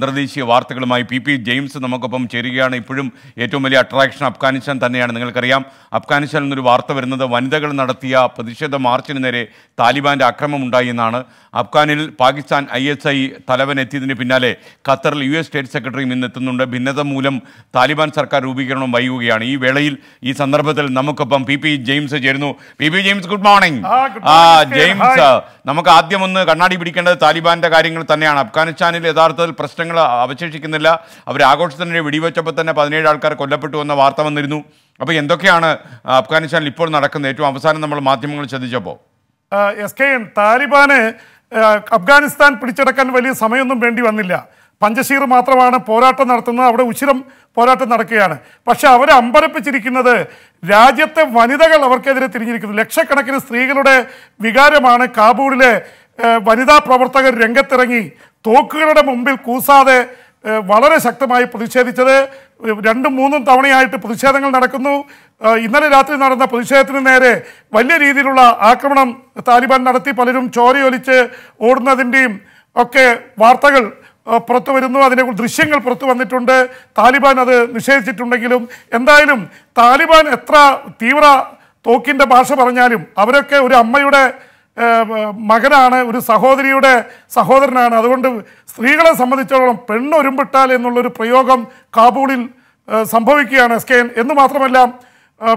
അന്തർദേശീയ വാർത്തകളുമായി P P James നമുക്കൊപ്പം ചേരുകയാണ് ഇപ്പോഴും ഏറ്റവും വലിയ അട്രാക്ഷൻ അഫ്ഗാനിസ്ഥാൻ തന്നെയാണ് നിങ്ങൾക്കറിയാം അഫ്ഗാനിസ്ഥാനിൽ നിന്നൊരു വാർത്ത വരുന്നത് വനിതകൾ നടത്തിയ പ്രതിഷേധ മാർച്ചിന് നേരെ താലിബാന്റെ ആക്രമണമുണ്ടായി എന്നാണ് അഫ്ഗാനിൽ പാകിസ്ഥാൻ ഐ എസ് ഐ തലവൻ എത്തിയതിന് പിന്നാലെ ഖത്തറിൽ യു എസ് സ്റ്റേറ്റ് സെക്രട്ടറിയും എത്തുന്നുണ്ട് ഭിന്നത മൂലം താലിബാൻ സർക്കാർ രൂപീകരണം വൈകുകയാണ് ഈ വേളയിൽ ഈ സന്ദർഭത്തിൽ നമുക്കൊപ്പം പി പി ജെയിംസ് ചേരുന്നു P P James good morning ആ ജെയിംസ് നമുക്ക് ആദ്യം ഒന്ന് കണ്ണാടി പിടിക്കേണ്ടത് താലിബാന്റെ കാര്യങ്ങൾ തന്നെയാണ് അഫ്ഗാനിസ്ഥാനിൽ യഥാർത്ഥത്തിൽ പ്രശ്നങ്ങൾ മൃതദേഹങ്ങൾ അവശേഷിക്കുന്നില്ല അവർ ആഘോഷത്തിനിടെ വെടിവെച്ചപ്പോൾ തന്നെ പതിനേഴ് ആൾക്കാർ കൊല്ലപ്പെട്ടു എന്ന വാർത്ത വന്നിരുന്നു അപ്പോൾ എന്തൊക്കെയാണ് അഫ്ഗാനിസ്ഥാനിൽ ഇപ്പോൾ നടക്കുന്നത് ഏറ്റവും അവസാനം നമ്മൾ മാധ്യമങ്ങൾ ശ്രദ്ധിച്ചപ്പോൾ എസ് കെ എം താലിബാന് അഫ്ഗാനിസ്ഥാൻ പിടിച്ചെടുക്കാൻ വലിയ സമയമൊന്നും വേണ്ടി വന്നില്ല പഞ്ചശീർ മാത്രമാണ് പോരാട്ടം നടത്തുന്നത് അവിടെ ഉച്ചിരം പോരാട്ടം നടക്കുകയാണ് പക്ഷെ അവരെ അമ്പരപ്പിച്ചിരിക്കുന്നത് രാജ്യത്തെ വനിതകൾ അവർക്കെതിരെ തിരിഞ്ഞിരിക്കുന്നു ലക്ഷക്കണക്കിന് സ്ത്രീകളുടെ വികാരമാണ് കാബൂളിലെ വനിതാ പ്രവർത്തകർ രംഗത്തിറങ്ങി തോക്കുകളുടെ മുമ്പിൽ കൂസാതെ വളരെ ശക്തമായി പ്രതിഷേധിച്ചത് രണ്ടും മൂന്നും തവണയായിട്ട് പ്രതിഷേധങ്ങൾ നടക്കുന്നു ഇന്നലെ രാത്രി നടന്ന പ്രതിഷേധത്തിന് നേരെ വലിയ രീതിയിലുള്ള ആക്രമണം താലിബാൻ നടത്തി പലരും ചോരയൊലിച്ച് ഓടുന്നതിൻ്റെയും ഒക്കെ വാർത്തകൾ പുറത്തു വരുന്നു അതിനെ ദൃശ്യങ്ങൾ പുറത്തു വന്നിട്ടുണ്ട് താലിബാൻ അത് നിഷേധിച്ചിട്ടുണ്ടെങ്കിലും എന്തായാലും താലിബാൻ എത്ര തീവ്ര തോക്കിൻ്റെ ഭാഷ പറഞ്ഞാലും അവരൊക്കെ ഒരു അമ്മയുടെ മകനാണ് ഒരു സഹോദരിയുടെ സഹോദരനാണ് അതുകൊണ്ട് സ്ത്രീകളെ സംബന്ധിച്ചിടത്തോളം പെണ്ണൊരുമ്പിട്ടാൽ എന്നുള്ളൊരു പ്രയോഗം കാബൂളിൽ സംഭവിക്കുകയാണ് എസ് കെ എന്ന് മാത്രമല്ല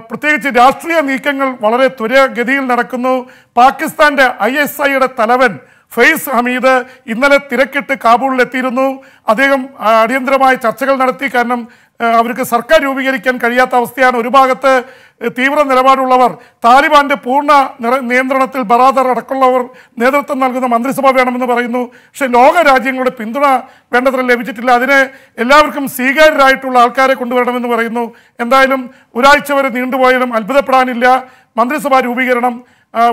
പ്രത്യേകിച്ച് രാഷ്ട്രീയ നീക്കങ്ങൾ വളരെ ത്വരഗതിയിൽ നടക്കുന്നു പാകിസ്ഥാൻ്റെ ഐ എസ് ഐയുടെ തലവൻ ഫെയ്സ് ഹമീദ് ഇന്നലെ തിരക്കിട്ട് കാബൂളിലെത്തിയിരുന്നു അദ്ദേഹം അടിയന്തരമായ ചർച്ചകൾ നടത്തി കാരണം അവർക്ക് സർക്കാർ രൂപീകരിക്കാൻ കഴിയാത്ത അവസ്ഥയാണ് ഒരു ഭാഗത്ത് തീവ്ര നിലപാടുള്ളവർ താലിബാന്റെ പൂർണ്ണ നിയന്ത്രണത്തിൽ ബറാദർ അടക്കമുള്ളവർ നേതൃത്വം നൽകുന്ന മന്ത്രിസഭ വേണമെന്ന് പറയുന്നു പക്ഷേ ലോക രാജ്യങ്ങളുടെ പിന്തുണ വേണ്ടത്ര ലഭിച്ചിട്ടില്ല അതിന് എല്ലാവർക്കും സ്വീകാര്യരായിട്ടുള്ള ആൾക്കാരെ കൊണ്ടുവരണമെന്ന് പറയുന്നു എന്തായാലും ഒരാഴ്ച വരെ നീണ്ടുപോയാലും അത്ഭുതപ്പെടാനില്ല മന്ത്രിസഭാ രൂപീകരണം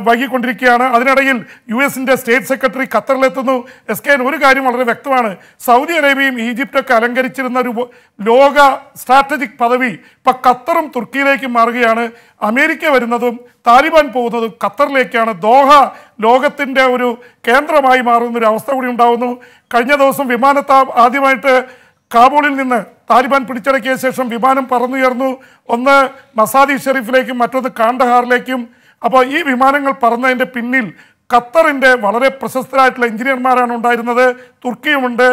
വൈകിക്കൊണ്ടിരിക്കുകയാണ് അതിനിടയിൽ യു എസിൻ്റെ സ്റ്റേറ്റ് സെക്രട്ടറി ഖത്തറിലെത്തുന്നു എസ് കെ ഒരു കാര്യം വളരെ വ്യക്തമാണ് സൗദി അറേബ്യയും ഈജിപ്തൊക്കെ അലങ്കരിച്ചിരുന്ന ഒരു ലോക സ്ട്രാറ്റജിക് പദവി ഇപ്പം ഖത്തറും തുർക്കിയിലേക്കും മാറുകയാണ് അമേരിക്ക വരുന്നതും താലിബാൻ പോകുന്നതും ഖത്തറിലേക്കാണ് ദോഹ ലോകത്തിൻ്റെ ഒരു കേന്ദ്രമായി മാറുന്ന ഒരു അവസ്ഥ കൂടി ഉണ്ടാകുന്നു കഴിഞ്ഞ ദിവസം വിമാനത്താ ആദ്യമായിട്ട് കാബൂളിൽ നിന്ന് താലിബാൻ പിടിച്ചടക്കിയ ശേഷം വിമാനം പറന്നുയർന്നു ഒന്ന് മസാദി ഷെരീഫിലേക്കും മറ്റൊന്ന് കാണ്ടഹാറിലേക്കും അപ്പോൾ ഈ വിമാനങ്ങൾ പറന്നതിൻ്റെ പിന്നിൽ ഖത്തറിൻ്റെ വളരെ പ്രശസ്തരായിട്ടുള്ള എഞ്ചിനീയർമാരാണ് ഉണ്ടായിരുന്നത് തുർക്കിയുമുണ്ട്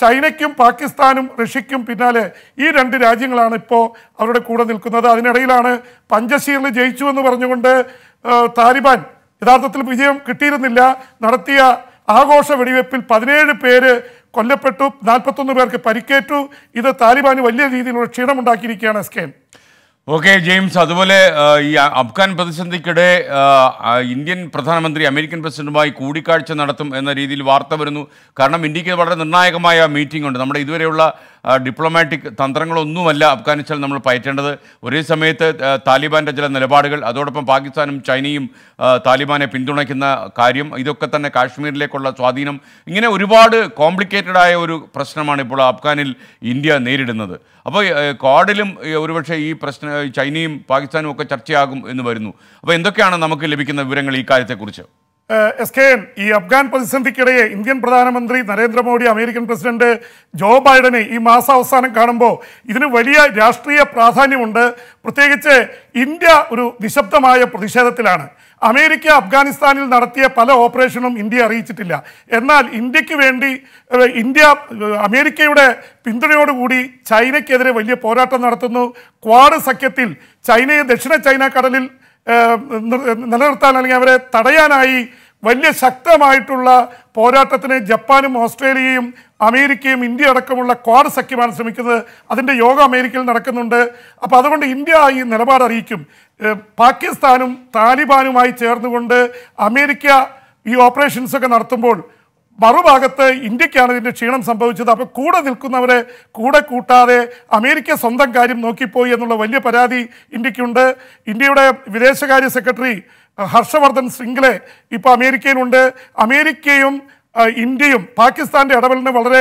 ചൈനയ്ക്കും പാകിസ്ഥാനും റഷ്യയ്ക്കും പിന്നാലെ ഈ രണ്ട് രാജ്യങ്ങളാണ് ഇപ്പോൾ അവരുടെ കൂടെ നിൽക്കുന്നത് അതിനിടയിലാണ് പഞ്ചശീലിൽ ജയിച്ചു എന്ന് പറഞ്ഞുകൊണ്ട് താലിബാൻ യഥാർത്ഥത്തിൽ വിജയം കിട്ടിയിരുന്നില്ല നടത്തിയ ആഘോഷ വെടിവെപ്പിൽ പതിനേഴ് പേര് കൊല്ലപ്പെട്ടു നാൽപ്പത്തൊന്ന് പേർക്ക് പരിക്കേറ്റു ഇത് താലിബാന് വലിയ രീതിയിലുള്ള ക്ഷീണമുണ്ടാക്കിയിരിക്കുകയാണ് സ്കേൻ ഓക്കെ ജെയിംസ് അതുപോലെ ഈ അഫ്ഗാൻ പ്രതിസന്ധിക്കിടെ ഇന്ത്യൻ പ്രധാനമന്ത്രി അമേരിക്കൻ പ്രസിഡന്റുമായി കൂടിക്കാഴ്ച നടത്തും എന്ന രീതിയിൽ വാർത്ത വരുന്നു കാരണം ഇന്ത്യക്ക് വളരെ നിർണായകമായ മീറ്റിംഗ് ഉണ്ട് നമ്മുടെ ഇതുവരെയുള്ള ഡിപ്ലോമാറ്റിക് തന്ത്രങ്ങളൊന്നുമല്ല അഫ്ഗാനിസ്ഥാൻ നമ്മൾ പയറ്റേണ്ടത് ഒരേ സമയത്ത് താലിബാൻ്റെ ചില നിലപാടുകൾ അതോടൊപ്പം പാകിസ്ഥാനും ചൈനയും താലിബാനെ പിന്തുണയ്ക്കുന്ന കാര്യം ഇതൊക്കെ തന്നെ കാശ്മീരിലേക്കുള്ള സ്വാധീനം ഇങ്ങനെ ഒരുപാട് കോംപ്ലിക്കേറ്റഡ് ആയ ഒരു പ്രശ്നമാണ് ഇപ്പോൾ അഫ്ഗാനിൽ ഇന്ത്യ നേരിടുന്നത് അപ്പോൾ കോഡിലും ഒരുപക്ഷെ ഈ പ്രശ്നം ചൈനയും പാകിസ്ഥാനും ഒക്കെ ചർച്ചയാകും എന്ന് വരുന്നു അപ്പോൾ എന്തൊക്കെയാണ് നമുക്ക് ലഭിക്കുന്ന വിവരങ്ങൾ ഈ കാര്യത്തെക്കുറിച്ച് എസ് കെ എൻ ഈ അഫ്ഗാൻ പ്രതിസന്ധിക്കിടയെ ഇന്ത്യൻ പ്രധാനമന്ത്രി നരേന്ദ്രമോദി അമേരിക്കൻ പ്രസിഡന്റ് ജോ ബൈഡനെ ഈ അവസാനം കാണുമ്പോൾ ഇതിന് വലിയ രാഷ്ട്രീയ പ്രാധാന്യമുണ്ട് പ്രത്യേകിച്ച് ഇന്ത്യ ഒരു നിശബ്ദമായ പ്രതിഷേധത്തിലാണ് അമേരിക്ക അഫ്ഗാനിസ്ഥാനിൽ നടത്തിയ പല ഓപ്പറേഷനും ഇന്ത്യ അറിയിച്ചിട്ടില്ല എന്നാൽ ഇന്ത്യക്ക് വേണ്ടി ഇന്ത്യ അമേരിക്കയുടെ പിന്തുണയോടുകൂടി ചൈനയ്ക്കെതിരെ വലിയ പോരാട്ടം നടത്തുന്നു ക്വാഡ് സഖ്യത്തിൽ ചൈനയെ ദക്ഷിണ ചൈന കടലിൽ നിലനിർത്താൻ അല്ലെങ്കിൽ അവരെ തടയാനായി വലിയ ശക്തമായിട്ടുള്ള പോരാട്ടത്തിന് ജപ്പാനും ഓസ്ട്രേലിയയും അമേരിക്കയും ഇന്ത്യ അടക്കമുള്ള ക്വാഡ് സഖ്യമാണ് ശ്രമിക്കുന്നത് അതിൻ്റെ യോഗ അമേരിക്കയിൽ നടക്കുന്നുണ്ട് അപ്പോൾ അതുകൊണ്ട് ഇന്ത്യ ഈ നിലപാട് പാകിസ്ഥാനും താലിബാനുമായി ചേർന്നുകൊണ്ട് അമേരിക്ക ഈ ഓപ്പറേഷൻസൊക്കെ നടത്തുമ്പോൾ മറുഭാഗത്ത് ഇന്ത്യക്കാണ് ഇതിൻ്റെ ക്ഷീണം സംഭവിച്ചത് അപ്പോൾ കൂടെ നിൽക്കുന്നവരെ കൂടെ കൂട്ടാതെ അമേരിക്ക സ്വന്തം കാര്യം നോക്കിപ്പോയി എന്നുള്ള വലിയ പരാതി ഇന്ത്യക്കുണ്ട് ഇന്ത്യയുടെ വിദേശകാര്യ സെക്രട്ടറി ഹർഷവർദ്ധൻ ശൃംഗ്ലെ ഇപ്പോൾ അമേരിക്കയിലുണ്ട് അമേരിക്കയും ഇന്ത്യയും പാകിസ്ഥാൻ്റെ ഇടപെടലിനെ വളരെ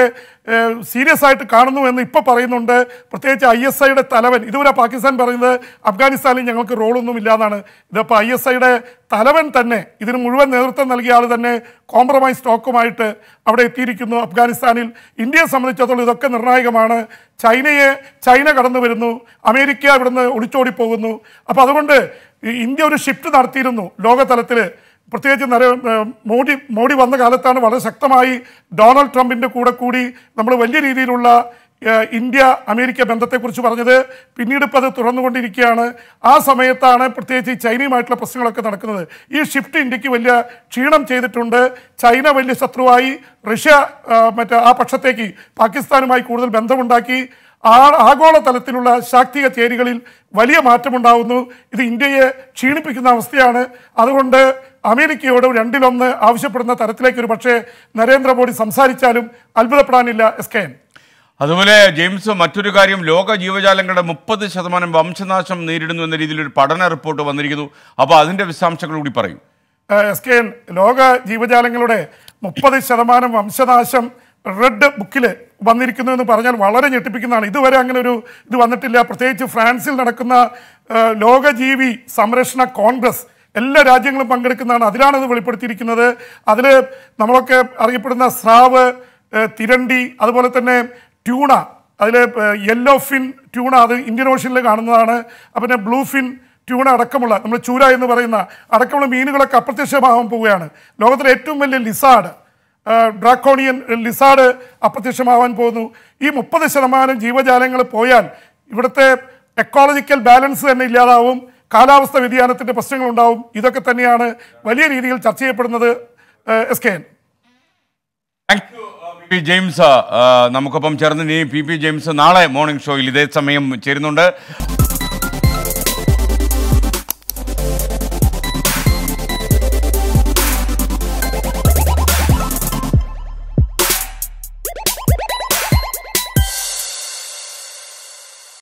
സീരിയസ് ആയിട്ട് കാണുന്നു എന്ന് ഇപ്പോൾ പറയുന്നുണ്ട് പ്രത്യേകിച്ച് ഐ എസ് ഐയുടെ തലവൻ ഇതുവരെ പാകിസ്ഥാൻ പറയുന്നത് അഫ്ഗാനിസ്ഥാനിൽ ഞങ്ങൾക്ക് റോളൊന്നും ഇല്ലാന്നാണ് ഇതപ്പോ ഇതിപ്പോൾ ഐ എസ് ഐയുടെ തലവൻ തന്നെ ഇതിന് മുഴുവൻ നേതൃത്വം നൽകിയ ആൾ തന്നെ കോംപ്രമൈസ് സ്റ്റോക്കുമായിട്ട് അവിടെ എത്തിയിരിക്കുന്നു അഫ്ഗാനിസ്ഥാനിൽ ഇന്ത്യയെ സംബന്ധിച്ചിടത്തോളം ഇതൊക്കെ നിർണായകമാണ് ചൈനയെ ചൈന കടന്നു വരുന്നു അമേരിക്ക ഇവിടുന്ന് ഒളിച്ചോടിപ്പോകുന്നു അപ്പോൾ അതുകൊണ്ട് ഇന്ത്യ ഒരു ഷിഫ്റ്റ് നടത്തിയിരുന്നു ലോകതലത്തിൽ പ്രത്യേകിച്ച് നര മോഡി മോഡി വന്ന കാലത്താണ് വളരെ ശക്തമായി ഡൊണാൾഡ് ട്രംപിൻ്റെ കൂടെ കൂടി നമ്മൾ വലിയ രീതിയിലുള്ള ഇന്ത്യ അമേരിക്ക ബന്ധത്തെക്കുറിച്ച് പറഞ്ഞത് പിന്നീട് ഇപ്പോൾ അത് തുറന്നുകൊണ്ടിരിക്കുകയാണ് ആ സമയത്താണ് പ്രത്യേകിച്ച് ചൈനയുമായിട്ടുള്ള പ്രശ്നങ്ങളൊക്കെ നടക്കുന്നത് ഈ ഷിഫ്റ്റ് ഇന്ത്യക്ക് വലിയ ക്ഷീണം ചെയ്തിട്ടുണ്ട് ചൈന വലിയ ശത്രുവായി റഷ്യ മറ്റേ ആ പക്ഷത്തേക്ക് പാകിസ്ഥാനുമായി കൂടുതൽ ബന്ധമുണ്ടാക്കി ആ ആഗോളതലത്തിലുള്ള ശാക്തിക ചേരികളിൽ വലിയ മാറ്റമുണ്ടാകുന്നു ഇത് ഇന്ത്യയെ ക്ഷീണിപ്പിക്കുന്ന അവസ്ഥയാണ് അതുകൊണ്ട് അമേരിക്കയോട് രണ്ടിലൊന്ന് ആവശ്യപ്പെടുന്ന തരത്തിലേക്ക് ഒരു പക്ഷേ നരേന്ദ്രമോദി സംസാരിച്ചാലും അത്ഭുതപ്പെടാനില്ല എസ് കെ എൻ അതുപോലെ ജെയിംസ് മറ്റൊരു കാര്യം ലോക ജീവജാലങ്ങളുടെ മുപ്പത് ശതമാനം വംശനാശം നേരിടുന്നു എന്ന രീതിയിൽ ഒരു പഠന റിപ്പോർട്ട് വന്നിരിക്കുന്നു അപ്പോൾ അതിൻ്റെ വിശദാംശങ്ങൾ കൂടി പറയും എസ് കെ എൻ ലോക ജീവജാലങ്ങളുടെ മുപ്പത് ശതമാനം വംശനാശം റെഡ് ബുക്കിൽ വന്നിരിക്കുന്നു എന്ന് പറഞ്ഞാൽ വളരെ ഞെട്ടിപ്പിക്കുന്നതാണ് ഇതുവരെ അങ്ങനെ ഒരു ഇത് വന്നിട്ടില്ല പ്രത്യേകിച്ച് ഫ്രാൻസിൽ നടക്കുന്ന ലോകജീവി സംരക്ഷണ കോൺഗ്രസ് എല്ലാ രാജ്യങ്ങളും പങ്കെടുക്കുന്നതാണ് അതിലാണ് ഇത് വെളിപ്പെടുത്തിയിരിക്കുന്നത് അതിൽ നമ്മളൊക്കെ അറിയപ്പെടുന്ന സ്രാവ് തിരണ്ടി അതുപോലെ തന്നെ ട്യൂണ അതിൽ യെല്ലോ ഫിൻ ട്യൂണ അത് ഇന്ത്യൻ ഓഷ്യനിൽ കാണുന്നതാണ് പിന്നെ ബ്ലൂ ഫിൻ ട്യൂണ അടക്കമുള്ള നമ്മൾ ചൂര എന്ന് പറയുന്ന അടക്കമുള്ള മീനുകളൊക്കെ അപ്രത്യക്ഷമാകാൻ പോവുകയാണ് ലോകത്തിലെ ഏറ്റവും വലിയ ലിസാഡ് ഡ്രാക്കോണിയൻ ലിസാഡ് അപ്രത്യക്ഷമാവാൻ പോകുന്നു ഈ മുപ്പത് ശതമാനം ജീവജാലങ്ങൾ പോയാൽ ഇവിടുത്തെ എക്കോളജിക്കൽ ബാലൻസ് തന്നെ ഇല്ലാതാവും കാലാവസ്ഥ പ്രശ്നങ്ങൾ ഉണ്ടാവും ഇതൊക്കെ തന്നെയാണ് വലിയ രീതിയിൽ ചർച്ച ചെയ്യപ്പെടുന്നത് S K N P James നമുക്കൊപ്പം ചേർന്ന് പി പി ജെയിംസ് നാളെ മോർണിംഗ് ഷോയിൽ ഇതേ സമയം ചേരുന്നുണ്ട്